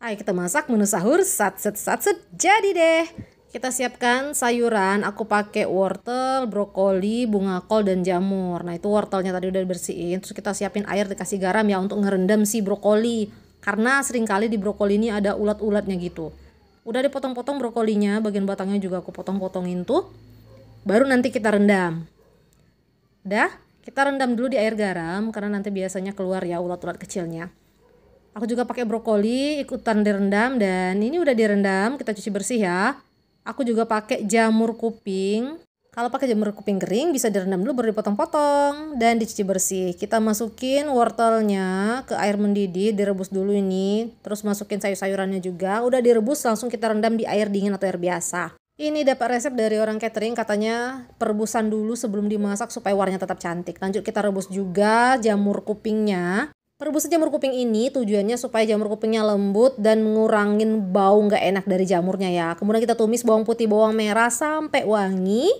Ayo kita masak menu sahur sat sat sat jadi deh. Kita siapkan sayuran, aku pakai wortel, brokoli, bunga kol, dan jamur. Nah itu wortelnya tadi udah bersihin, terus kita siapin air dikasih garam ya untuk ngerendam si brokoli. Karena seringkali di brokoli ini ada ulat-ulatnya gitu. Udah dipotong-potong brokolinya, bagian batangnya juga aku potong-potongin tuh. Baru nanti kita rendam. Dah, kita rendam dulu di air garam karena nanti biasanya keluar ya ulat-ulat kecilnya. Aku juga pakai brokoli ikutan direndam dan ini udah direndam, kita cuci bersih ya. Aku juga pakai jamur kuping. Kalau pakai jamur kuping kering bisa direndam dulu baru dipotong-potong dan dicuci bersih. Kita masukin wortelnya ke air mendidih, direbus dulu ini, terus masukin sayur-sayurannya juga. Udah direbus langsung kita rendam di air dingin atau air biasa. Ini dapat resep dari orang catering katanya perebusan dulu sebelum dimasak supaya warnanya tetap cantik. Lanjut kita rebus juga jamur kupingnya. Perebusan jamur kuping ini tujuannya supaya jamur kupingnya lembut dan ngurangin bau nggak enak dari jamurnya ya. Kemudian kita tumis bawang putih, bawang merah sampai wangi.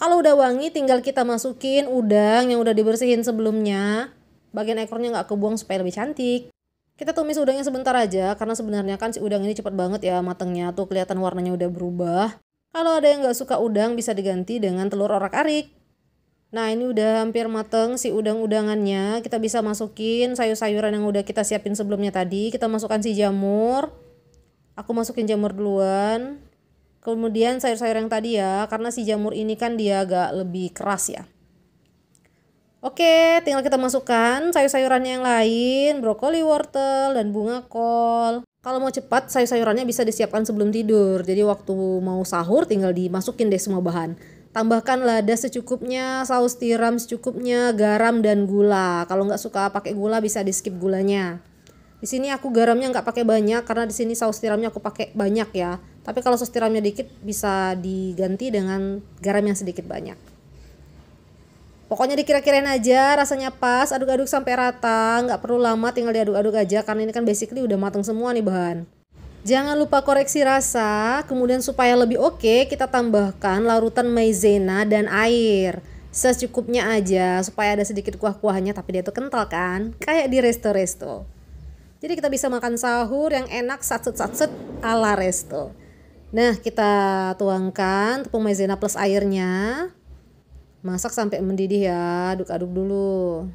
Kalau udah wangi tinggal kita masukin udang yang udah dibersihin sebelumnya. Bagian ekornya nggak kebuang supaya lebih cantik. Kita tumis udangnya sebentar aja karena sebenarnya kan si udang ini cepet banget ya matangnya tuh kelihatan warnanya udah berubah. Kalau ada yang nggak suka udang bisa diganti dengan telur orak-arik. Nah ini udah hampir mateng si udang-udangannya Kita bisa masukin sayur-sayuran yang udah kita siapin sebelumnya tadi Kita masukkan si jamur Aku masukin jamur duluan Kemudian sayur-sayur yang tadi ya Karena si jamur ini kan dia agak lebih keras ya Oke tinggal kita masukkan sayur-sayurannya yang lain Brokoli, wortel, dan bunga kol kalau mau cepat, sayur-sayurannya bisa disiapkan sebelum tidur. Jadi waktu mau sahur tinggal dimasukin deh semua bahan tambahkan lada secukupnya, saus tiram secukupnya, garam dan gula. Kalau nggak suka pakai gula bisa di skip gulanya. Di sini aku garamnya nggak pakai banyak karena di sini saus tiramnya aku pakai banyak ya. Tapi kalau saus tiramnya dikit bisa diganti dengan garam yang sedikit banyak. Pokoknya dikira-kirain aja, rasanya pas, aduk-aduk sampai rata, nggak perlu lama, tinggal diaduk-aduk aja karena ini kan basically udah mateng semua nih bahan. Jangan lupa koreksi rasa, kemudian supaya lebih oke okay, kita tambahkan larutan maizena dan air secukupnya aja supaya ada sedikit kuah-kuahnya tapi dia tuh kental kan kayak di resto-resto jadi kita bisa makan sahur yang enak satset-satset ala resto nah kita tuangkan tepung maizena plus airnya masak sampai mendidih ya aduk-aduk dulu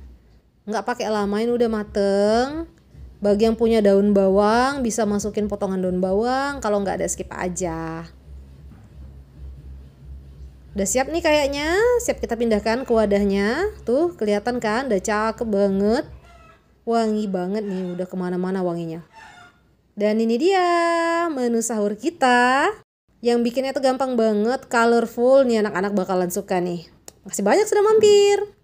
nggak pakai lama ini udah mateng bagi yang punya daun bawang bisa masukin potongan daun bawang, kalau nggak ada skip aja. Udah siap nih kayaknya, siap kita pindahkan ke wadahnya. Tuh kelihatan kan, udah cakep banget. Wangi banget nih, udah kemana-mana wanginya. Dan ini dia menu sahur kita. Yang bikinnya tuh gampang banget, colorful nih anak-anak bakalan suka nih. Masih banyak sudah mampir.